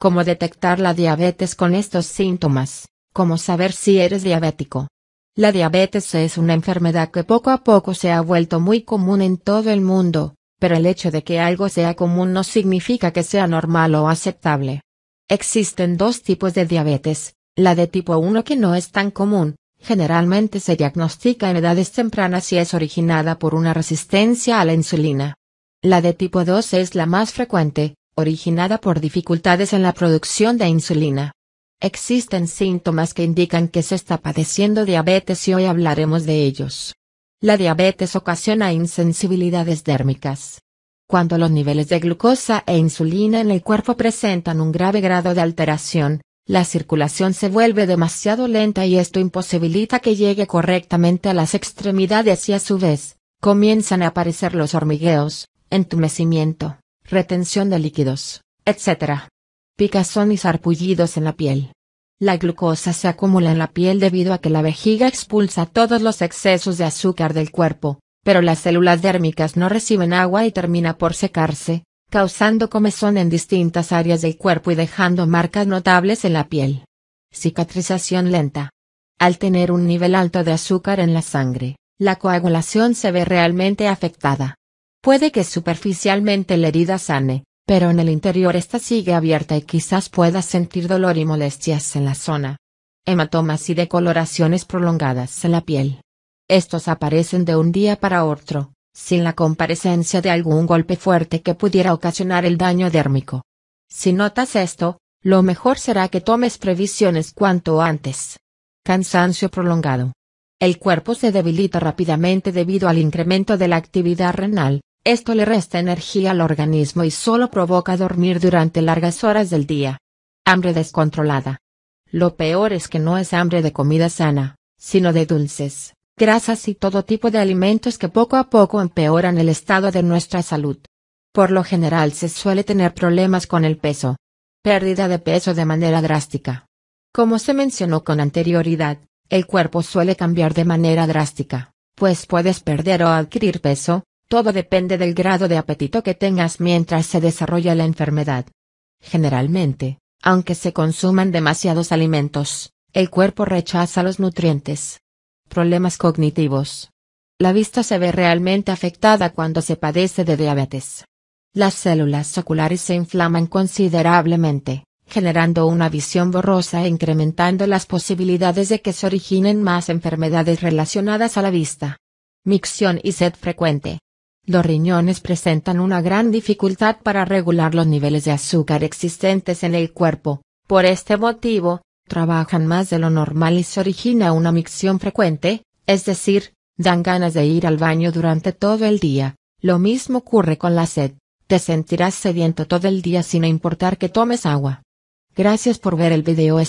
cómo detectar la diabetes con estos síntomas, cómo saber si eres diabético. La diabetes es una enfermedad que poco a poco se ha vuelto muy común en todo el mundo, pero el hecho de que algo sea común no significa que sea normal o aceptable. Existen dos tipos de diabetes, la de tipo 1 que no es tan común, generalmente se diagnostica en edades tempranas y es originada por una resistencia a la insulina. La de tipo 2 es la más frecuente, originada por dificultades en la producción de insulina. Existen síntomas que indican que se está padeciendo diabetes y hoy hablaremos de ellos. La diabetes ocasiona insensibilidades dérmicas. Cuando los niveles de glucosa e insulina en el cuerpo presentan un grave grado de alteración, la circulación se vuelve demasiado lenta y esto imposibilita que llegue correctamente a las extremidades y a su vez, comienzan a aparecer los hormigueos, entumecimiento, retención de líquidos, etc. Picazón y sarpullidos en la piel. La glucosa se acumula en la piel debido a que la vejiga expulsa todos los excesos de azúcar del cuerpo, pero las células dérmicas no reciben agua y termina por secarse, causando comezón en distintas áreas del cuerpo y dejando marcas notables en la piel. Cicatrización lenta. Al tener un nivel alto de azúcar en la sangre, la coagulación se ve realmente afectada. Puede que superficialmente la herida sane, pero en el interior esta sigue abierta y quizás puedas sentir dolor y molestias en la zona. Hematomas y decoloraciones prolongadas en la piel. Estos aparecen de un día para otro, sin la comparecencia de algún golpe fuerte que pudiera ocasionar el daño dérmico. Si notas esto, lo mejor será que tomes previsiones cuanto antes. Cansancio prolongado. El cuerpo se debilita rápidamente debido al incremento de la actividad renal, esto le resta energía al organismo y solo provoca dormir durante largas horas del día. Hambre descontrolada. Lo peor es que no es hambre de comida sana, sino de dulces, grasas y todo tipo de alimentos que poco a poco empeoran el estado de nuestra salud. Por lo general se suele tener problemas con el peso. Pérdida de peso de manera drástica. Como se mencionó con anterioridad, el cuerpo suele cambiar de manera drástica, pues puedes perder o adquirir peso, todo depende del grado de apetito que tengas mientras se desarrolla la enfermedad. Generalmente, aunque se consuman demasiados alimentos, el cuerpo rechaza los nutrientes. Problemas cognitivos. La vista se ve realmente afectada cuando se padece de diabetes. Las células oculares se inflaman considerablemente, generando una visión borrosa e incrementando las posibilidades de que se originen más enfermedades relacionadas a la vista. Micción y sed frecuente. Los riñones presentan una gran dificultad para regular los niveles de azúcar existentes en el cuerpo. Por este motivo, trabajan más de lo normal y se origina una micción frecuente, es decir, dan ganas de ir al baño durante todo el día. Lo mismo ocurre con la sed. Te sentirás sediento todo el día sin importar que tomes agua. Gracias por ver el video.